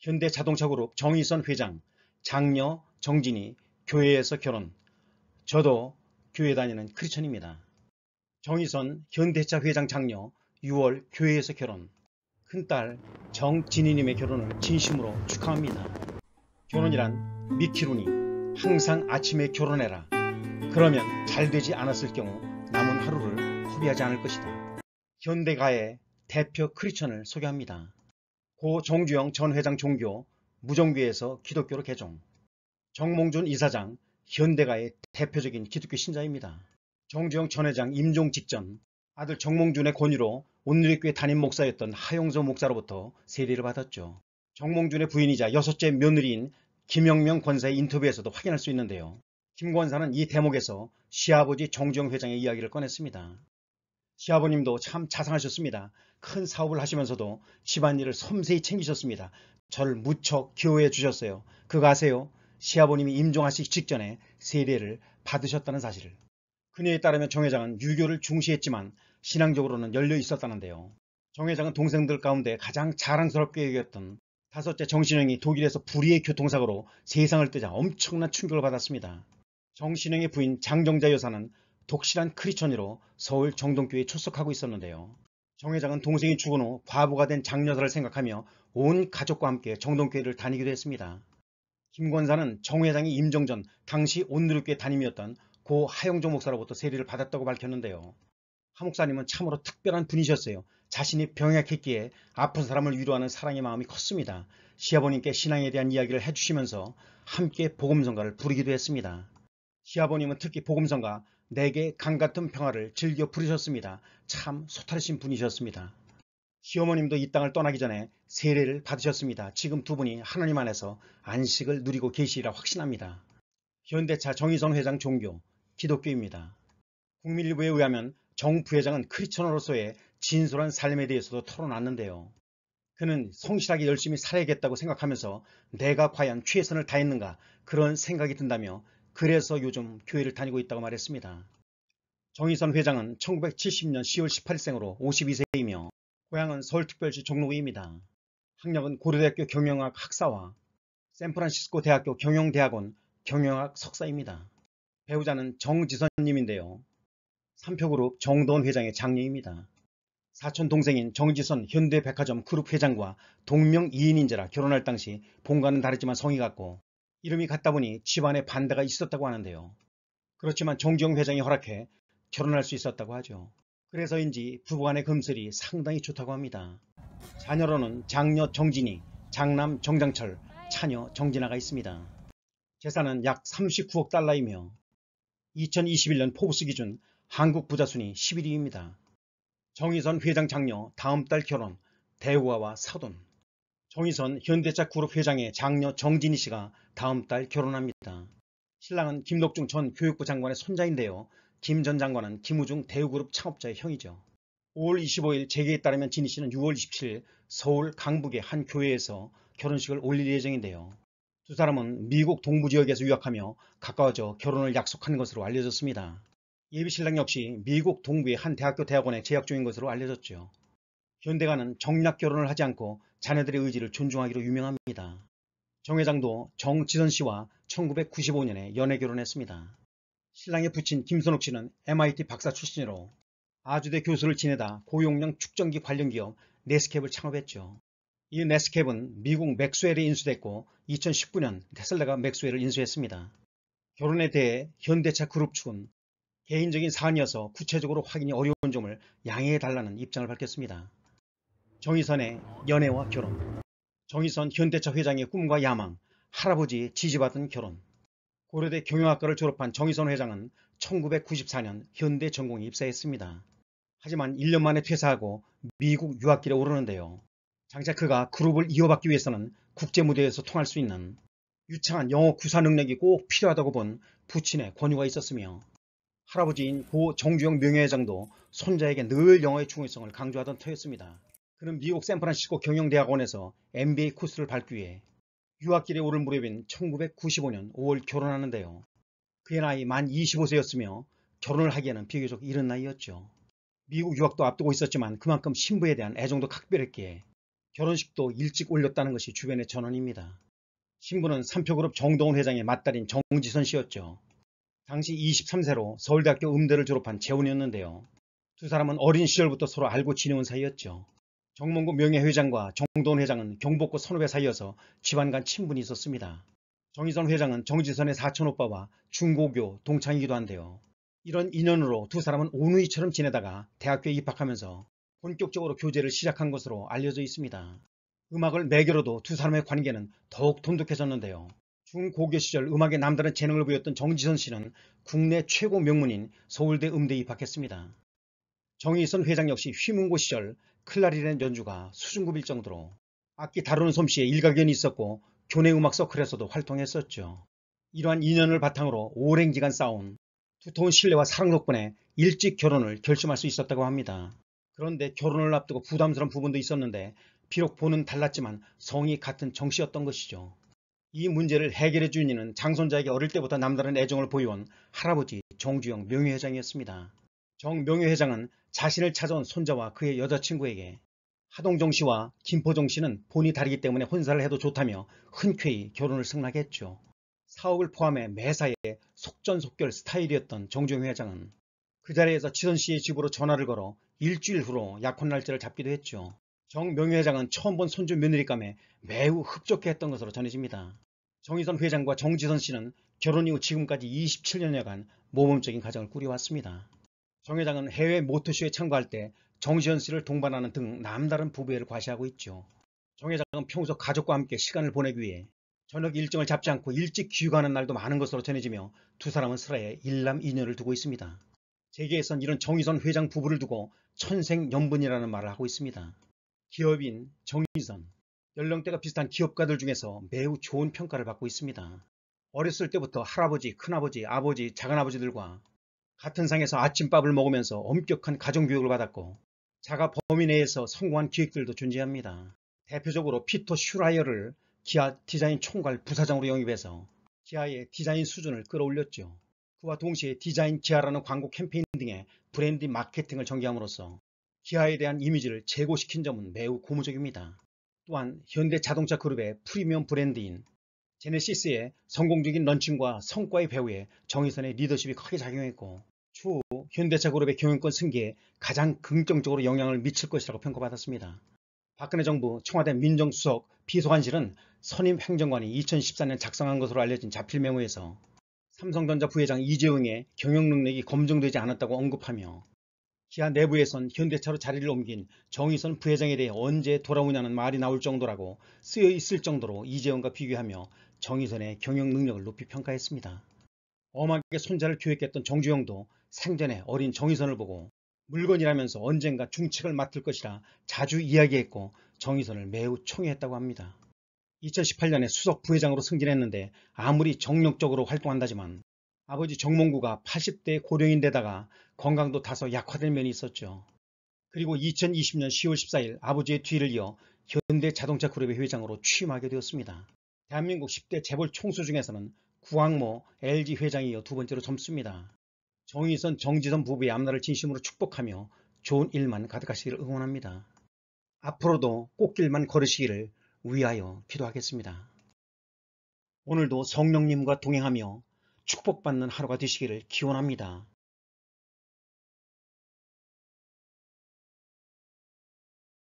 현대자동차그룹 정의선 회장, 장녀 정진이 교회에서 결혼, 저도 교회 다니는 크리천입니다. 정의선 현대차 회장 장녀 6월 교회에서 결혼, 큰딸 정진이님의 결혼을 진심으로 축하합니다. 결혼이란 미키루니 항상 아침에 결혼해라. 그러면 잘 되지 않았을 경우 남은 하루를 허비하지 않을 것이다. 현대가의 대표 크리천을 소개합니다. 고 정주영 전 회장 종교, 무정교에서 기독교로 개종. 정몽준 이사장, 현대가의 대표적인 기독교 신자입니다. 정주영 전 회장 임종 직전 아들 정몽준의 권유로 온누리교회 담임 목사였던 하용조 목사로부터 세례를 받았죠. 정몽준의 부인이자 여섯째 며느리인 김영명 권사의 인터뷰에서도 확인할 수 있는데요. 김 권사는 이 대목에서 시아버지 정주영 회장의 이야기를 꺼냈습니다. 시아버님도 참 자상하셨습니다. 큰 사업을 하시면서도 집안일을 섬세히 챙기셨습니다. 저를 무척 기호해 주셨어요. 그거 아세요? 시아버님이 임종하시기 직전에 세례를 받으셨다는 사실을. 그녀에 따르면 정 회장은 유교를 중시했지만 신앙적으로는 열려 있었다는데요. 정 회장은 동생들 가운데 가장 자랑스럽게 여겼던 다섯째 정신영이 독일에서 불의의 교통사고로 세상을 뜨자 엄청난 충격을 받았습니다. 정신영의 부인 장정자 여사는 독실한 크리천으로 서울 정동교에 회 출석하고 있었는데요. 정 회장은 동생이 죽은 후 과부가 된장녀사를 생각하며 온 가족과 함께 정동교회를 다니기도 했습니다. 김 권사는 정 회장이 임정 전 당시 온누리교회 담임이었던 고 하영조 목사로부터 세례를 받았다고 밝혔는데요. 하 목사님은 참으로 특별한 분이셨어요. 자신이 병약했기에 아픈 사람을 위로하는 사랑의 마음이 컸습니다. 시아버님께 신앙에 대한 이야기를 해주시면서 함께 복음성가를 부르기도 했습니다. 시아버님은 특히 복음성가 내게 강같은 평화를 즐겨 부르셨습니다. 참 소탈하신 분이셨습니다. 시어머님도 이 땅을 떠나기 전에 세례를 받으셨습니다. 지금 두 분이 하나님 안에서 안식을 누리고 계시리라 확신합니다. 현대차 정의선 회장 종교 기독교입니다. 국민일보에 의하면 정 부회장은 크리스천으로서의 진솔한 삶에 대해서도 털어놨는데요. 그는 성실하게 열심히 살아야겠다고 생각하면서 내가 과연 최선을 다했는가 그런 생각이 든다며 그래서 요즘 교회를 다니고 있다고 말했습니다. 정희선 회장은 1970년 10월 18일생으로 52세이며 고향은 서울특별시 종로구입니다. 학력은 고려대학교 경영학 학사와 샌프란시스코 대학교 경영대학원 경영학 석사입니다. 배우자는 정지선님인데요. 삼표그룹 정도원 회장의 장녀입니다. 사촌 동생인 정지선 현대백화점 그룹 회장과 동명 이인인지라 결혼할 당시 본과는 다르지만 성이 같고 이름이 같다 보니 집안에 반대가 있었다고 하는데요. 그렇지만 정지영 회장이 허락해 결혼할 수 있었다고 하죠. 그래서인지 부부간의 금슬이 상당히 좋다고 합니다. 자녀로는 장녀 정진이, 장남 정장철, 차녀 정진아가 있습니다. 재산은 약 39억 달러이며 2021년 포브스 기준 한국 부자 순위 11위입니다. 정의선 회장 장녀 다음 달 결혼, 대우화와 사돈 정희선 현대차 그룹 회장의 장녀 정진희 씨가 다음 달 결혼합니다. 신랑은 김덕중 전 교육부 장관의 손자인데요. 김 전 장관은 김우중 대우그룹 창업자의 형이죠. 5월 25일 재계에 따르면 진희 씨는 6월 27일 서울 강북의 한 교회에서 결혼식을 올릴 예정인데요. 두 사람은 미국 동부 지역에서 유학하며 가까워져 결혼을 약속한 것으로 알려졌습니다. 예비신랑 역시 미국 동부의 한 대학교 대학원에 재학 중인 것으로 알려졌죠. 현대가는 정략 결혼을 하지 않고 자녀들의 의지를 존중하기로 유명합니다. 정 회장도 정지선 씨와 1995년에 연애 결혼했습니다. 신랑의 부친 김선옥 씨는 MIT 박사 출신으로 아주대 교수를 지내다 고용량 축전기 관련 기업 네스캡을 창업했죠. 이 네스캡은 미국 맥스웰에 인수됐고 2019년 테슬라가 맥스웰을 인수했습니다. 결혼에 대해 현대차 그룹 측은 개인적인 사안이어서 구체적으로 확인이 어려운 점을 양해해달라는 입장을 밝혔습니다. 정의선의 연애와 결혼 정의선 현대차 회장의 꿈과 야망 할아버지의 지지받은 결혼 고려대 경영학과를 졸업한 정의선 회장은 1994년 현대 전공에 입사했습니다. 하지만 1년 만에 퇴사하고 미국 유학길에 오르는데요. 장차 그가 그룹을 이어받기 위해서는 국제무대에서 통할 수 있는 유창한 영어 구사 능력이 꼭 필요하다고 본 부친의 권유가 있었으며 할아버지인 고 정주영 명예회장도 손자에게 늘 영어의 중요성을 강조하던 터였습니다. 그는 미국 샌프란시스코 경영대학원에서 MBA 코스를 밟기 위해 유학길에 오를 무렵인 1995년 5월 결혼하는데요. 그의 나이 만 25세였으며 결혼을 하기에는 비교적 이른 나이였죠. 미국 유학도 앞두고 있었지만 그만큼 신부에 대한 애정도 각별했기에 결혼식도 일찍 올렸다는 것이 주변의 전언입니다. 신부는 삼표그룹 정동훈 회장의 맏딸인 정지선 씨였죠. 당시 23세로 서울대학교 음대를 졸업한 재혼이었는데요. 두 사람은 어린 시절부터 서로 알고 지내온 사이였죠. 정몽구 명예회장과 정돈 회장은 경복고 선후배 사이여서 집안 간 친분이 있었습니다. 정희선 회장은 정지선의 사촌오빠와 중고교 동창이기도 한데요. 이런 인연으로 두 사람은 오누이처럼 지내다가 대학교에 입학하면서 본격적으로 교제를 시작한 것으로 알려져 있습니다. 음악을 매개로도 두 사람의 관계는 더욱 돈독해졌는데요. 중고교 시절 음악에 남다른 재능을 보였던 정지선 씨는 국내 최고 명문인 서울대 음대에 입학했습니다. 정희선 회장 역시 휘문고 시절 클라리넷 연주가 수준급일 정도로 악기 다루는 솜씨에 일가견이 있었고 교내 음악 서클에서도 활동했었죠. 이러한 인연을 바탕으로 오랜 기간 쌓아온 두터운 신뢰와 사랑 덕분에 일찍 결혼을 결심할 수 있었다고 합니다. 그런데 결혼을 앞두고 부담스러운 부분도 있었는데 비록 보는 달랐지만 성이 같은 정씨였던 것이죠. 이 문제를 해결해 준이는 장손자에게 어릴 때부터 남다른 애정을 보여온 할아버지 정주영 명예회장이었습니다. 정명유 회장은 자신을 찾아온 손자와 그의 여자친구에게 하동정 씨와 김포정 씨는 본이 다르기 때문에 혼사를 해도 좋다며 흔쾌히 결혼을 승낙했죠. 사업을 포함해 매사에 속전속결 스타일이었던 정종 회장은 그 자리에서 지선 씨의 집으로 전화를 걸어 일주일 후로 약혼 날짜를 잡기도 했죠. 정명유 회장은 처음 본 손주 며느리감에 매우 흡족해 했던 것으로 전해집니다. 정희선 회장과 정지선 씨는 결혼 이후 지금까지 27년여간 모범적인 가정을 꾸려왔습니다. 정 회장은 해외 모터쇼에 참가할 때 정지현 씨를 동반하는 등 남다른 부부애를 과시하고 있죠. 정 회장은 평소 가족과 함께 시간을 보내기 위해 저녁 일정을 잡지 않고 일찍 귀가하는 날도 많은 것으로 전해지며 두 사람은 슬하에 일남 이녀를 두고 있습니다. 재계에선 이런 정의선 회장 부부를 두고 천생연분이라는 말을 하고 있습니다. 기업인 정의선, 연령대가 비슷한 기업가들 중에서 매우 좋은 평가를 받고 있습니다. 어렸을 때부터 할아버지, 큰아버지, 아버지, 작은아버지들과 같은 상에서 아침밥을 먹으면서 엄격한 가정교육을 받았고 자가 범위 내에서 성공한 기획들도 존재합니다. 대표적으로 피터 슈라이어를 기아 디자인 총괄 부사장으로 영입해서 기아의 디자인 수준을 끌어올렸죠. 그와 동시에 디자인 기아라는 광고 캠페인 등의 브랜드 마케팅을 전개함으로써 기아에 대한 이미지를 제고시킨 점은 매우 고무적입니다. 또한 현대자동차 그룹의 프리미엄 브랜드인 제네시스의 성공적인 런칭과 성과의 배후에 정의선의 리더십이 크게 작용했고 추후 현대차 그룹의 경영권 승계에 가장 긍정적으로 영향을 미칠 것이라고 평가받았습니다. 박근혜 정부 청와대 민정수석 비서관실은 선임 행정관이 2014년 작성한 것으로 알려진 자필 메모에서 삼성전자 부회장 이재용의 경영 능력이 검증되지 않았다고 언급하며 기아 내부에선 현대차로 자리를 옮긴 정의선 부회장에 대해 언제 돌아오냐는 말이 나올 정도라고 쓰여 있을 정도로 이재용과 비교하며 정의선의 경영 능력을 높이 평가했습니다. 엄하게 손자를 교육했던 정주영도 생전에 어린 정의선을 보고 물건이라면서 언젠가 중책을 맡을 것이라 자주 이야기했고 정의선을 매우 총애했다고 합니다. 2018년에 수석 부회장으로 승진했는데 아무리 정력적으로 활동한다지만 아버지 정몽구가 80대 고령인데다가 건강도 다소 약화된 면이 있었죠. 그리고 2020년 10월 14일 아버지의 뒤를 이어 현대자동차그룹의 회장으로 취임하게 되었습니다. 대한민국 10대 재벌 총수 중에서는 구항모 LG 회장이 이어 두 번째로 젊습니다. 정의선, 정지선 부부의 앞날을 진심으로 축복하며 좋은 일만 가득하시기를 응원합니다. 앞으로도 꽃길만 걸으시기를 위하여 기도하겠습니다. 오늘도 성령님과 동행하며 축복받는 하루가 되시기를 기원합니다.